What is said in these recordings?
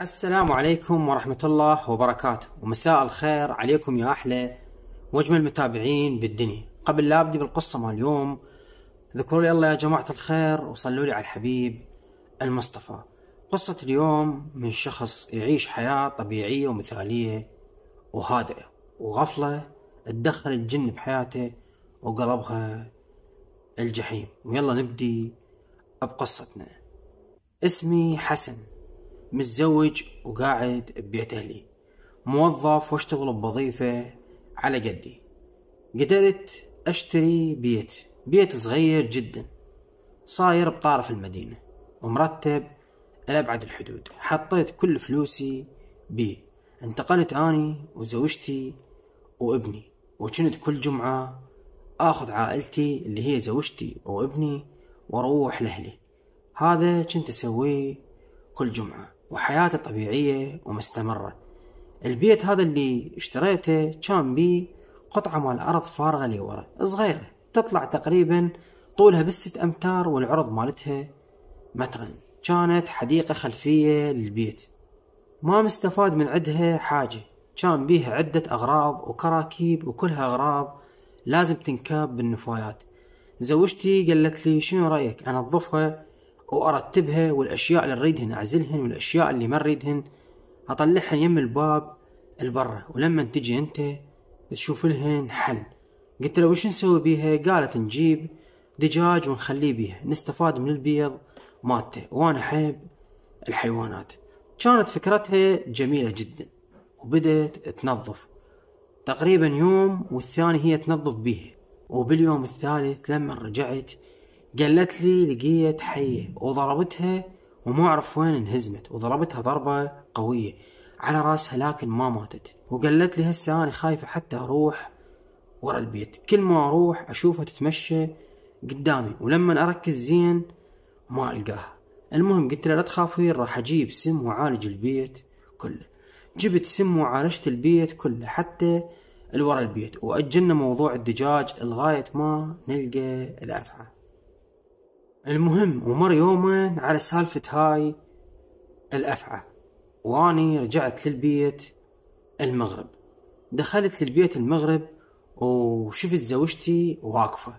السلام عليكم ورحمة الله وبركاته ومساء الخير عليكم يا أحلى وأجمل متابعين بالدنيا قبل لا أبدي بالقصة مال اليوم ذكروا لي الله يا جماعة الخير وصلوا لي على الحبيب المصطفى قصة اليوم من شخص يعيش حياة طبيعية ومثالية وهادئة وغفلة تدخل الجن بحياته وقلبها الجحيم ويلا نبدي بقصتنا اسمي حسن متزوج وقاعد ببيت أهلي موظف واشتغل بوظيفة على قدي قدرت اشتري بيت بيت صغير جدا صاير بطرف المدينة ومرتب لأبعد الحدود حطيت كل فلوسي بيه انتقلت أني وزوجتي وابني وكنت كل جمعة آخذ عائلتي اللي هي زوجتي وابني وأروح لأهلي هذا كنت أسويه كل جمعة وحياته طبيعية ومستمرة البيت هذا اللي اشتريته كان بيه قطعة مال أرض فارغة لي ورا صغيرة تطلع تقريبا طولها بالست أمتار والعرض مالتها مترين كانت حديقة خلفية للبيت ما مستفاد من عدها حاجة كان بيها عدة أغراض وكراكيب وكلها أغراض لازم تنكاب بالنفايات زوجتي قالت لي شنو رأيك أنظفها وارتبها والاشياء اللي اريدهن اعزلهن والاشياء اللي ما اريدهن اطلعهن يم الباب البرة ولما تجي انت تشوف لهن حل قلت له وش نسوي بيها قالت نجيب دجاج ونخليه بيها نستفاد من البيض مالته وانا احب الحيوانات كانت فكرتها جميلة جدا وبدت تنظف تقريبا يوم والثاني هي تنظف بيها وباليوم الثالث لما رجعت قالت لي لقيت حية وضربتها وما أعرف وين انهزمت وضربتها ضربة قوية على راسها لكن ما ماتت وقالت لي هسه أنا خايفة حتى أروح ورا البيت كل ما أروح أشوفها تتمشى قدامي ولما أركز زين ما ألقاها المهم قلت لها لا تخافين راح أجيب سم وعالج البيت كله جبت سم وعالجت البيت كله حتى لورا البيت وأجلنا موضوع الدجاج لغاية ما نلقى الأفعى المهم ومر يومين على سالفة هاي الأفعى واني رجعت للبيت المغرب دخلت للبيت المغرب وشفت زوجتي واقفة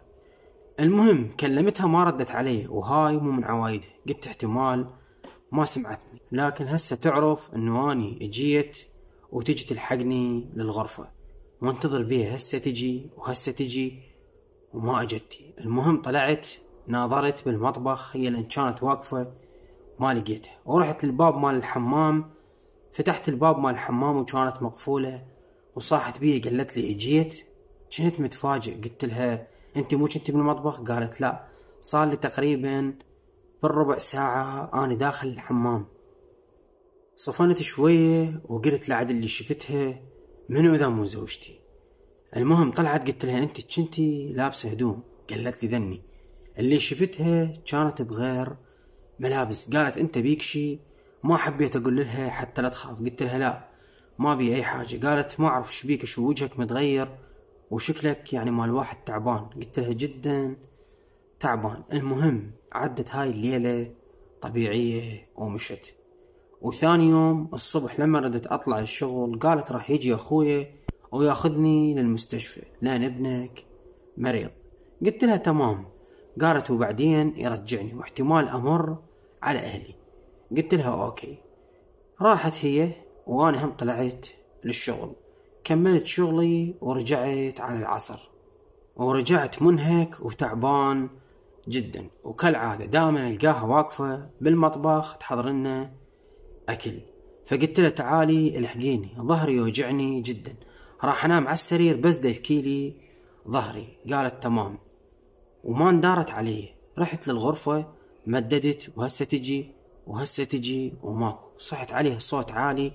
المهم كلمتها ما ردت علي وهاي مو من عوايدها قلت احتمال ما سمعتني لكن هسه تعرف انه اني اجيت وتجي تلحقني للغرفة وانتظر بيها هسه تجي وهسه تجي وما اجتي المهم طلعت ناظرت بالمطبخ هي لان كانت واقفة ما لقيتها ورحت للباب مال الحمام فتحت الباب مال الحمام وكانت مقفولة وصاحت بي قالت لي اجيت كنت متفاجئ قلت لها انت مو كنت بالمطبخ قالت لا صار لي تقريبا بالربع ساعة انا داخل الحمام صفنت شوية وقلت لعد اللي شفتها منو اذا مو زوجتي المهم طلعت قلت لها انت كنتي لابسة هدوم قالت لي ذني اللي شفتها كانت بغير ملابس قالت انت بيك شي ما حبيت اقول لها حتى لا تخاف قلت لها لا ما بي اي حاجه قالت ما اعرف ايش بيك شو وجهك متغير وشكلك يعني مال واحد تعبان قلت لها جدا تعبان المهم عدت هاي الليله طبيعيه ومشت وثاني يوم الصبح لما ردت اطلع الشغل قالت راح يجي اخويا وياخذني للمستشفى لان ابنك مريض قلت لها تمام قالت وبعدين يرجعني واحتمال امر على اهلي قلت لها اوكي راحت هي وانا هم طلعت للشغل كملت شغلي ورجعت على العصر ورجعت منهك وتعبان جدا وكالعادة دائما القاها واقفة بالمطبخ تحضر لنا أكل فقلت لها تعالي الحقيني ظهري يوجعني جدا راح أنام على السرير بس دلكيلي ظهري قالت تمام وما اندارت عليه رحت للغرفة مددت وهسه تجي وهسه تجي وماكو صحت عليها صوت عالي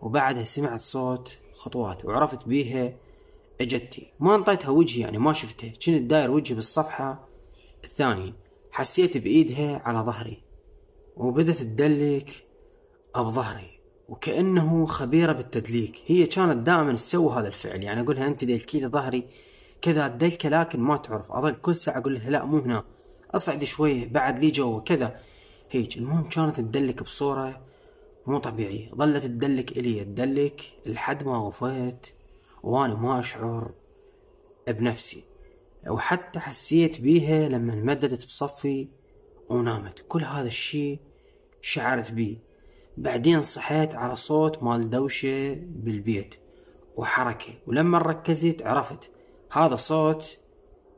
وبعدها سمعت صوت خطوات وعرفت بيها اجتي ما انطيتها وجهي يعني ما شفتها كنت داير وجهي بالصفحة الثانية حسيت بايدها على ظهري وبدت تدلك بظهري وكأنه خبيرة بالتدليك هي كانت دائما تسوي هذا الفعل يعني أقولها أنت دلكي ظهري كذا الدلكة لكن ما تعرف أظل كل ساعة أقول لها لا مو هنا أصعد شوية بعد لي جوا كذا هيج المهم كانت تدلك بصورة مو طبيعية ظلت تدلك إلي تدلك لحد ما وفيت وأنا ما أشعر بنفسي وحتى حسيت بيها لما مددت بصفي ونامت كل هذا الشي شعرت بيه بعدين صحيت على صوت مال دوشة بالبيت وحركة ولما ركزت عرفت هذا صوت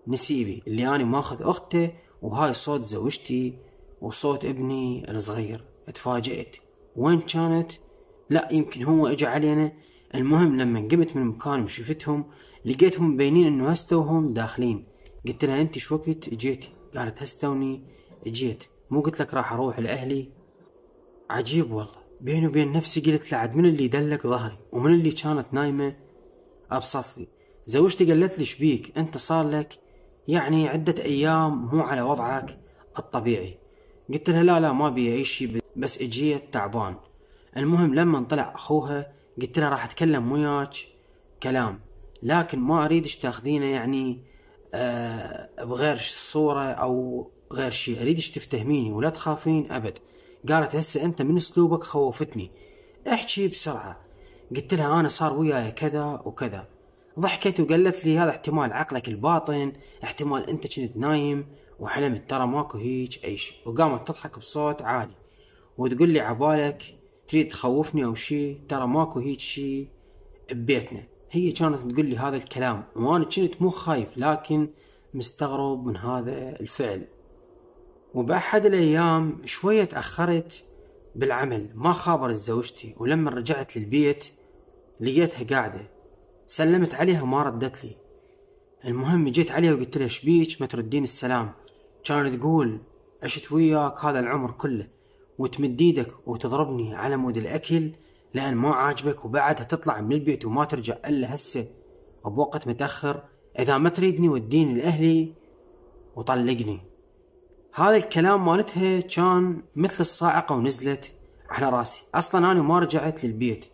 نسيبي اللي أنا ماخذ أخته وهاي صوت زوجتي وصوت ابني الصغير اتفاجئت وين كانت لا يمكن هو اجى علينا المهم لما قمت من مكاني وشفتهم لقيتهم مبينين انه هستوهم داخلين قلت لها انت شو وقت اجيتي قالت هستوني اجيت مو قلت لك راح اروح لاهلي عجيب والله بيني وبين نفسي قلت لعد من اللي دلك ظهري ومن اللي كانت نايمه ابصفي زوجتي قالت لي شبيك انت صار لك يعني عدة ايام مو على وضعك الطبيعي قلت لها لا لا ما بي اي شيء بس اجيت تعبان المهم لما طلع اخوها قلت لها راح اتكلم وياك كلام لكن ما اريدش تاخذينه يعني آه بغير صورة او غير شيء اريدش تفتهميني ولا تخافين ابد قالت هسه انت من اسلوبك خوفتني احكي بسرعة قلت لها انا صار وياي كذا وكذا ضحكت وقالت لي هذا احتمال عقلك الباطن احتمال انت كنت نايم وحلمت ترى ماكو هيج اي شيء وقامت تضحك بصوت عالي وتقول لي عبالك تريد تخوفني او شيء ترى ماكو هيج شيء ببيتنا هي كانت تقول لي هذا الكلام وانا كنت مو خايف لكن مستغرب من هذا الفعل وبأحد الأيام شوية تأخرت بالعمل ما خابرت زوجتي ولما رجعت للبيت لقيتها قاعدة سلمت عليها ما ردت لي المهم جيت عليها وقلت لها شبيك ما تردين السلام كانت تقول عشت وياك هذا العمر كله وتمد ايدك وتضربني على مود الاكل لان ما عاجبك وبعدها تطلع من البيت وما ترجع الا هسه وبوقت متاخر اذا ما تريدني وديني لاهلي وطلقني هذا الكلام مالتها كان مثل الصاعقه ونزلت على راسي اصلا انا ما رجعت للبيت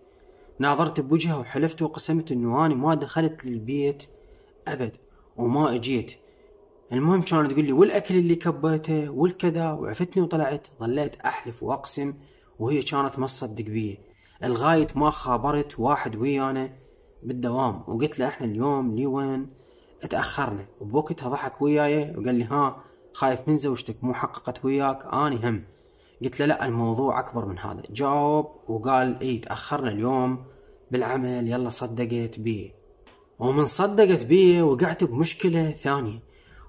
ناظرت بوجهه وحلفت وقسمت انه انا ما دخلت للبيت ابد وما اجيت المهم كانت تقول لي والاكل اللي كبيته والكذا وعفتني وطلعت ظليت احلف واقسم وهي كانت ما تصدق بيه لغاية ما خابرت واحد ويانا بالدوام وقلت له احنا اليوم لي وين اتأخرنا وبوقتها ضحك وياي وقال لي ها خايف من زوجتك مو حققت وياك اني هم قلت له لا الموضوع اكبر من هذا جاوب وقال اي تاخرنا اليوم بالعمل يلا صدقت بيه ومن صدقت بيه وقعت بمشكله ثانيه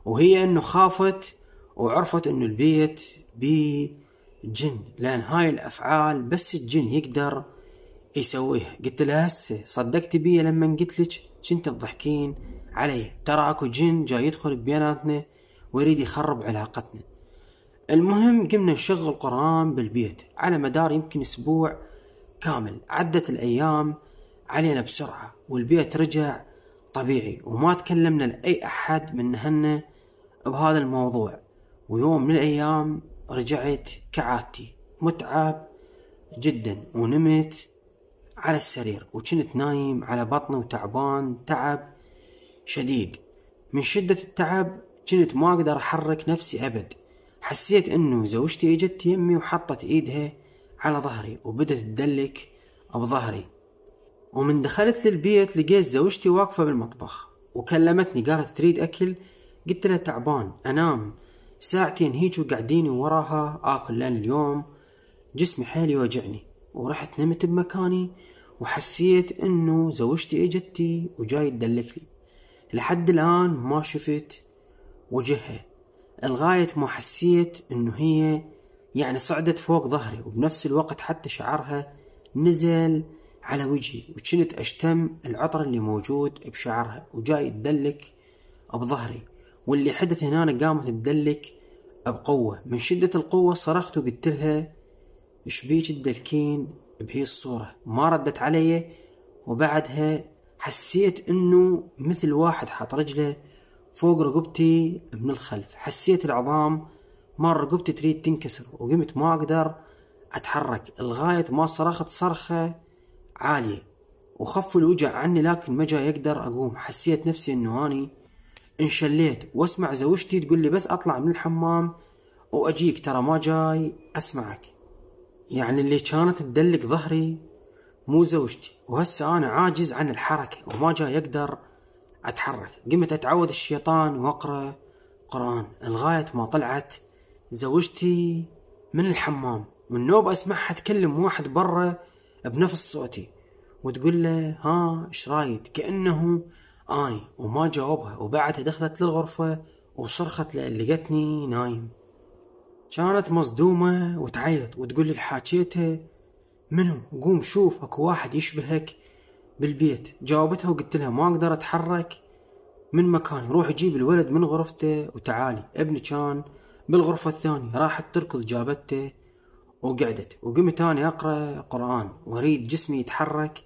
وهي انه خافت وعرفت انه البيت بيه جن لان هاي الافعال بس الجن يقدر يسويها قلت لها هسه صدقتي بي لما قلت لك كنت تضحكين علي ترى اكو جن جاي يدخل بيناتنا ويريد يخرب علاقتنا المهم قمنا نشغل قرآن بالبيت على مدار يمكن أسبوع كامل عدت الأيام علينا بسرعة والبيت رجع طبيعي وما تكلمنا لأي أحد من هن بهذا الموضوع ويوم من الأيام رجعت كعادتي متعب جدا ونمت على السرير وكنت نايم على بطني وتعبان تعب شديد من شدة التعب كنت ما أقدر أحرك نفسي أبد حسيت انه زوجتي اجت يمي وحطت ايدها على ظهري وبدت تدلك بظهري ومن دخلت للبيت لقيت زوجتي واقفة بالمطبخ وكلمتني قالت تريد أكل قلت لها تعبان أنام ساعتين هيج وقاعدين وراها آكل لأن اليوم جسمي حيل يوجعني ورحت نمت بمكاني وحسيت انه زوجتي اجتي وجاي تدلك لي لحد الان ما شفت وجهها لغاية ما حسيت انه هي يعني صعدت فوق ظهري وبنفس الوقت حتى شعرها نزل على وجهي وكنت أشتم العطر اللي موجود بشعرها وجاي تدلك بظهري واللي حدث هنا قامت تدلك بقوة من شدة القوة صرخت وقلت لها شبيك الدلكين بهي الصورة ما ردت علي وبعدها حسيت انه مثل واحد حط رجله فوق رقبتي من الخلف حسيت العظام مر رقبتي تريد تنكسر وقمت ما اقدر اتحرك لغاية ما صرخت صرخة عالية وخف الوجع عني لكن ما جا يقدر اقوم حسيت نفسي انه اني انشليت واسمع زوجتي تقول لي بس اطلع من الحمام واجيك ترى ما جاي اسمعك يعني اللي كانت تدلك ظهري مو زوجتي وهسه انا عاجز عن الحركة وما جاي يقدر أتحرك قمت اتعود الشيطان وأقرأ قرآن لغاية ما طلعت زوجتي من الحمام والنوب أسمعها تكلم واحد برا بنفس صوتي وتقول له ها ايش رايد كأنه أني وما جاوبها وبعدها دخلت للغرفة وصرخت لقتني نايم كانت مصدومة وتعيط وتقول لي حاكيته منو قوم شوف اكو واحد يشبهك بالبيت جاوبتها وقلت لها ما اقدر اتحرك من مكاني روح جيب الولد من غرفته وتعالي ابني كان بالغرفة الثانية راحت تركض جابته وقعدت وقمت أنا أقرأ قرآن وأريد جسمي يتحرك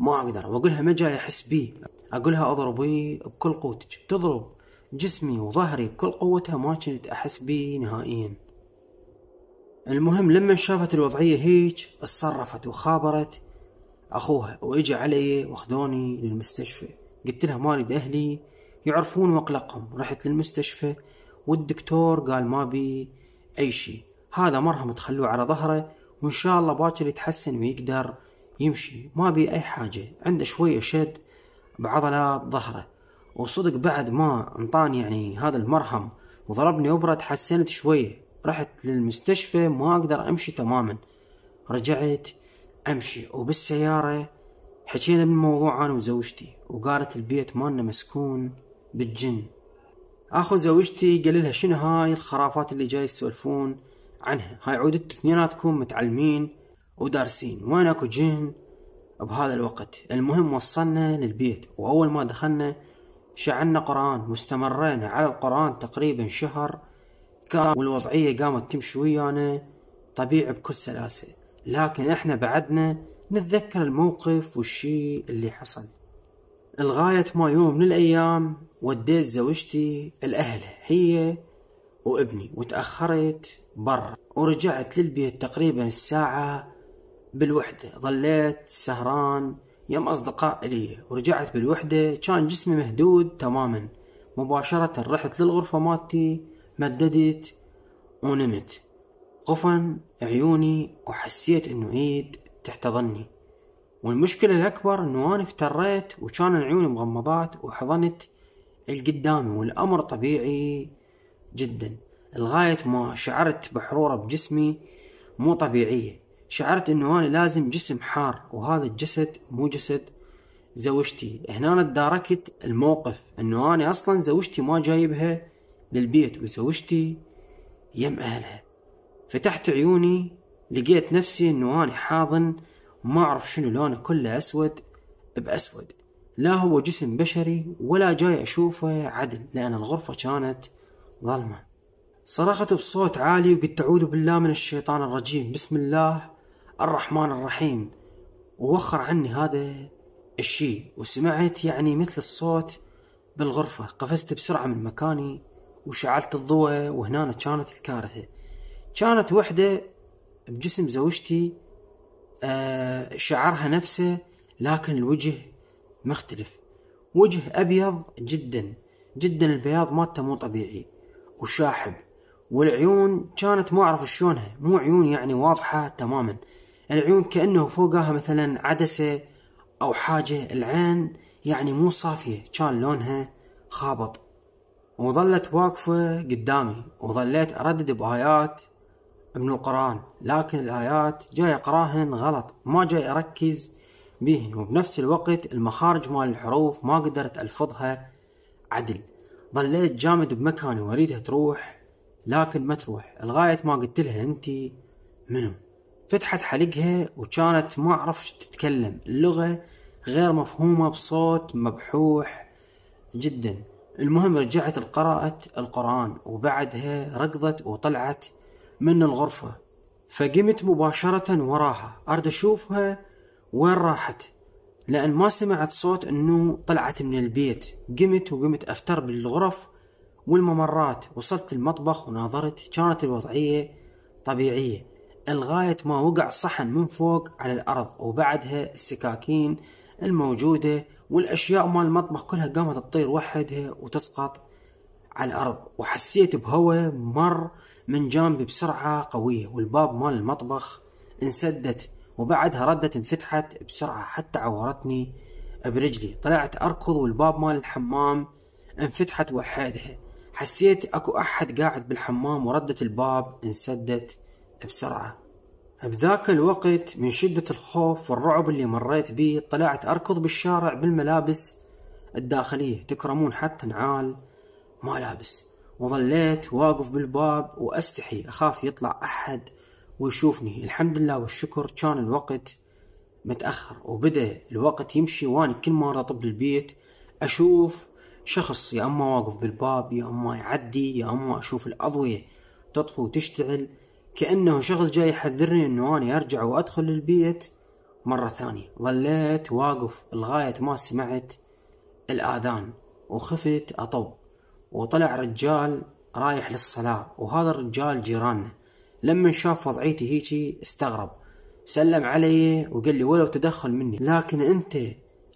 ما أقدر وأقولها ما جاي أحس بي أقولها اضربي بكل قوتك تضرب جسمي وظهري بكل قوتها ما كنت أحس بي نهائيا المهم لما شافت الوضعية هيج اتصرفت وخابرت أخوها وإجا علي وأخذوني للمستشفى قلت لها مالد أهلي يعرفون وأقلقهم رحت للمستشفى والدكتور قال ما بي أي شيء هذا مرهم تخلوه على ظهره وإن شاء الله باكر يتحسن ويقدر يمشي ما بي أي حاجة عنده شوية شد بعضلات ظهره وصدق بعد ما انطاني يعني هذا المرهم وضربني إبرة تحسنت شوية رحت للمستشفى ما أقدر أمشي تماما رجعت امشي وبالسيارة حكينا بالموضوع انا وزوجتي وقالت البيت مالنا مسكون بالجن اخو زوجتي قال لها شنو هاي الخرافات اللي جاي يسولفون عنها هاي عودتوا اثنيناتكم متعلمين ودارسين وين اكو جن بهذا الوقت المهم وصلنا للبيت واول ما دخلنا شعلنا قران واستمرينا على القران تقريبا شهر كان والوضعية قامت تمشي ويانا طبيعي بكل سلاسة لكن احنا بعدنا نتذكر الموقف والشي اللي حصل لغاية ما يوم من الأيام وديت زوجتي الاهل هي وابني وتأخرت برا ورجعت للبيت تقريبا الساعة بالوحدة ظليت سهران يم أصدقاء لي ورجعت بالوحدة كان جسمي مهدود تماما مباشرة رحت للغرفة مالتي مددت ونمت غفن عيوني وحسيت انه ايد تحتضني والمشكلة الأكبر أنه أنا افتريت وكان عيوني مغمضات وحضنت القدامي والأمر طبيعي جدا لغاية ما شعرت بحرورة بجسمي مو طبيعية شعرت أنه أنا لازم جسم حار وهذا الجسد مو جسد زوجتي هنا أنا تداركت الموقف أنه أنا أصلا زوجتي ما جايبها للبيت وزوجتي يم أهلها فتحت عيوني لقيت نفسي انه انا حاضن ما اعرف شنو لونه كله اسود باسود لا هو جسم بشري ولا جاي اشوفه عدل لان الغرفة كانت ظلمة صرخت بصوت عالي وقلت اعوذ بالله من الشيطان الرجيم بسم الله الرحمن الرحيم ووخر عني هذا الشيء وسمعت يعني مثل الصوت بالغرفة قفزت بسرعة من مكاني وشعلت الضوء وهنا كانت الكارثة كانت وحده بجسم زوجتي آه شعرها نفسه لكن الوجه مختلف وجه ابيض جدا جدا البياض مالته مو طبيعي وشاحب والعيون كانت ما اعرف شلونها مو عيون يعني واضحه تماما العيون كانه فوقها مثلا عدسه او حاجه العين يعني مو صافيه كان لونها خابط وظلت واقفه قدامي وظليت اردد بايات من القرآن لكن الآيات جاي أقراهن غلط ما جاي أركز بهن وبنفس الوقت المخارج مال الحروف ما قدرت ألفظها عدل ظليت جامد بمكاني واريدها تروح لكن ما تروح لغاية ما قلت لها أنت منو فتحت حلقها وكانت ما عرفش تتكلم اللغة غير مفهومة بصوت مبحوح جدا المهم رجعت لقراءة القرآن وبعدها ركضت وطلعت من الغرفة فقمت مباشرة وراها أرد أشوفها وين راحت لأن ما سمعت صوت أنه طلعت من البيت قمت وقمت أفتر بالغرف والممرات وصلت المطبخ وناظرت كانت الوضعية طبيعية لغاية ما وقع صحن من فوق على الأرض وبعدها السكاكين الموجودة والأشياء مال المطبخ كلها قامت تطير وحدها وتسقط على الأرض وحسيت بهواء مر من جانبي بسرعة قوية والباب مال المطبخ انسدت وبعدها ردت انفتحت بسرعة حتى عورتني برجلي طلعت أركض والباب مال الحمام انفتحت وحدها حسيت أكو أحد قاعد بالحمام وردت الباب انسدت بسرعة بذاك الوقت من شدة الخوف والرعب اللي مريت بيه طلعت أركض بالشارع بالملابس الداخلية تكرمون حتى نعال ما لابس وظليت واقف بالباب وأستحي أخاف يطلع أحد ويشوفني الحمد لله والشكر كان الوقت متأخر وبدأ الوقت يمشي وأنا كل مرة أطب البيت أشوف شخص يا أما واقف بالباب يا أما يعدي يا أما أشوف الأضوية تطفو وتشتعل كأنه شخص جاي يحذرني أنه أنا أرجع وأدخل البيت مرة ثانية ظليت واقف لغاية ما سمعت الآذان وخفت أطب وطلع رجال رايح للصلاة وهذا الرجال جيراننا لما شاف وضعيتي هيجي استغرب سلم علي وقال لي ولو تدخل مني لكن انت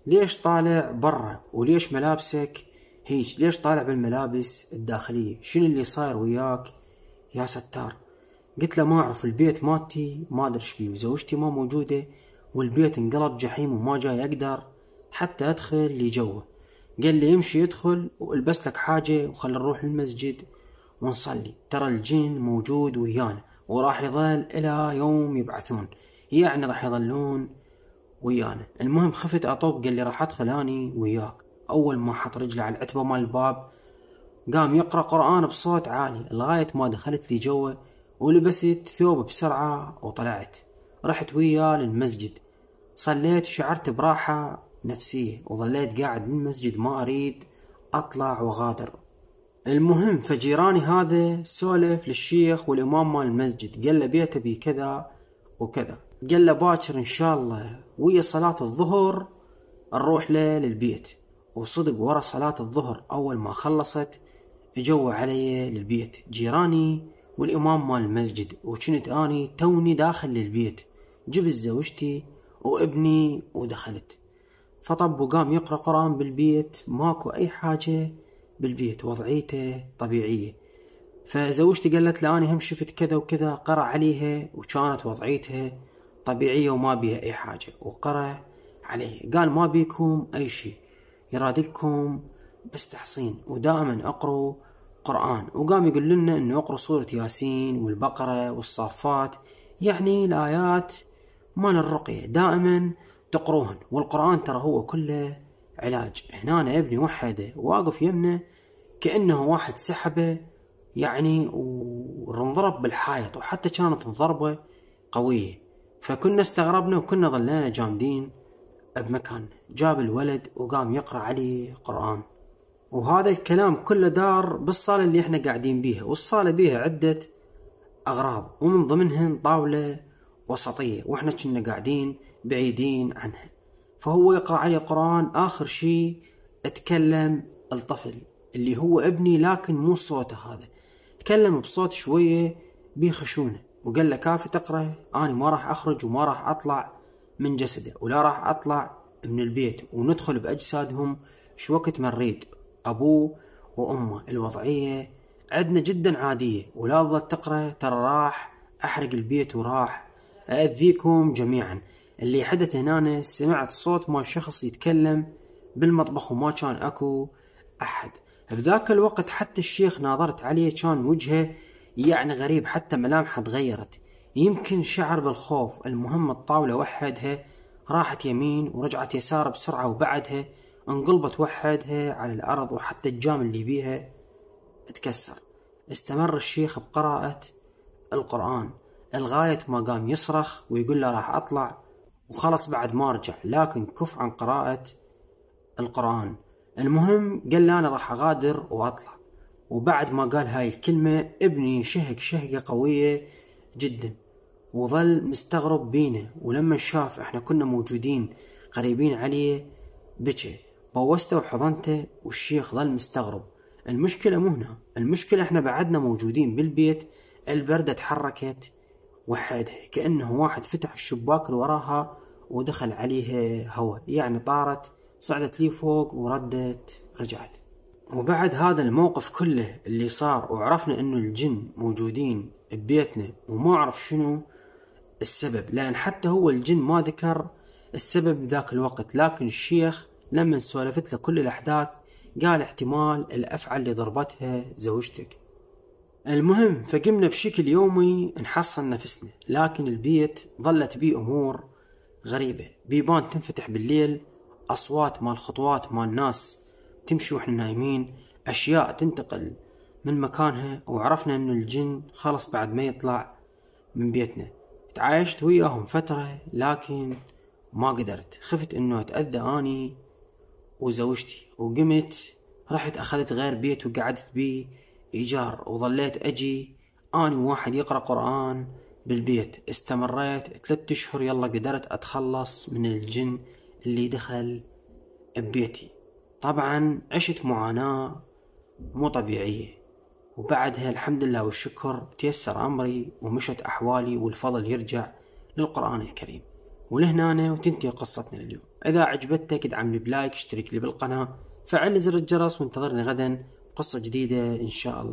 ليش طالع برا وليش ملابسك هيج ليش طالع بالملابس الداخلية شنو اللي صاير وياك يا ستار قلت له ما اعرف البيت مالتي ما ادري ايش وزوجتي ما موجودة والبيت انقلب جحيم وما جاي اقدر حتى ادخل لجوه قال لي امشي ادخل والبس لك حاجة وخل نروح للمسجد ونصلي ترى الجن موجود ويانا وراح يظل إلى يوم يبعثون يعني راح يظلون ويانا المهم خفت أطوب قال لي راح أدخل أني وياك أول ما حط رجله على العتبة مال الباب قام يقرأ قرآن بصوت عالي لغاية ما دخلت لي جوه ولبست ثوب بسرعة وطلعت رحت وياه للمسجد صليت وشعرت براحة نفسية وظليت قاعد بالمسجد ما أريد أطلع وغادر المهم فجيراني هذا سولف للشيخ والإمام مال المسجد قال له بيته بي كذا وكذا قال له باكر إن شاء الله ويا صلاة الظهر نروح له للبيت وصدق ورا صلاة الظهر أول ما خلصت جو علي للبيت جيراني والإمام مال المسجد وكنت أني توني داخل للبيت جبت زوجتي وابني ودخلت فطب وقام يقرأ قرآن بالبيت ماكو أي حاجة بالبيت وضعيته طبيعية فزوجتي قالت له أنا هم شفت كذا وكذا قرأ عليها وكانت وضعيتها طبيعية وما بيها أي حاجة وقرأ عليه قال ما بيكم أي شيء يرادلكم بس تحصين ودائما اقروا قرآن وقام يقول لنا انه اقروا سورة ياسين والبقرة والصافات يعني الآيات مال الرقية دائما تقروهن والقرآن ترى هو كله علاج هنا أنا ابني وحده واقف يمنه كأنه واحد سحبه يعني وانضرب بالحائط وحتى كانت الضربة قوية فكنا استغربنا وكنا ظلينا جامدين بمكان جاب الولد وقام يقرأ عليه قرآن وهذا الكلام كله دار بالصالة اللي احنا قاعدين بيها والصالة بيها عدة أغراض ومن ضمنهن طاولة وسطية واحنا كنا قاعدين بعيدين عنها فهو يقرأ عليه قرآن آخر شيء اتكلم الطفل اللي هو ابني لكن مو صوته هذا تكلم بصوت شوية بخشونة وقال له كافي تقرأ أنا ما راح أخرج وما راح أطلع من جسده ولا راح أطلع من البيت وندخل بأجسادهم شو وقت ما نريد أبوه وأمه الوضعية عندنا جدا عادية ولا تظل تقرأ ترى راح أحرق البيت وراح أأذيكم جميعا اللي حدث هنا سمعت صوت ما شخص يتكلم بالمطبخ وما كان اكو احد بذاك الوقت حتى الشيخ ناظرت عليه كان وجهه يعني غريب حتى ملامحه تغيرت يمكن شعر بالخوف المهم الطاولة وحدها راحت يمين ورجعت يسار بسرعة وبعدها انقلبت وحدها على الأرض وحتى الجام اللي بيها تكسر استمر الشيخ بقراءة القرآن لغاية ما قام يصرخ ويقول له راح أطلع وخلص بعد ما رجع لكن كف عن قراءة القرآن المهم قال لي أنا راح أغادر وأطلع وبعد ما قال هاي الكلمة ابني شهق شهقة قوية جدا وظل مستغرب بينا ولما شاف احنا كنا موجودين قريبين عليه بكى بوسته وحضنته والشيخ ظل مستغرب المشكلة مو هنا المشكلة احنا بعدنا موجودين بالبيت البردة تحركت وحدها كأنه واحد فتح الشباك اللي وراها ودخل عليها هواء يعني طارت صعدت لي فوق وردت رجعت وبعد هذا الموقف كله اللي صار وعرفنا انه الجن موجودين ببيتنا وما اعرف شنو السبب لان حتى هو الجن ما ذكر السبب ذاك الوقت لكن الشيخ لما سولفت له كل الاحداث قال احتمال الافعى اللي ضربتها زوجتك المهم فقمنا بشكل يومي نحصن نفسنا لكن البيت ظلت بيه امور غريبة بيبان تنفتح بالليل أصوات مال خطوات مال ناس تمشي وإحنا نايمين أشياء تنتقل من مكانها وعرفنا أن الجن خلص بعد ما يطلع من بيتنا تعايشت وياهم فترة لكن ما قدرت خفت إنه أتأذى أني وزوجتي وقمت رحت أخذت غير بيت وقعدت بيه إيجار وظليت أجي أنا واحد يقرأ قرآن بالبيت استمريت ثلاثة أشهر يلا قدرت أتخلص من الجن اللي دخل ببيتي طبعا عشت معاناة مو طبيعية وبعدها الحمد لله والشكر تيسر أمري ومشت أحوالي والفضل يرجع للقرآن الكريم ولهنا وتنتهي قصتنا اليوم إذا عجبتك ادعمني بلايك اشترك لي بالقناة فعل زر الجرس وانتظرني غدا قصة جديدة إن شاء الله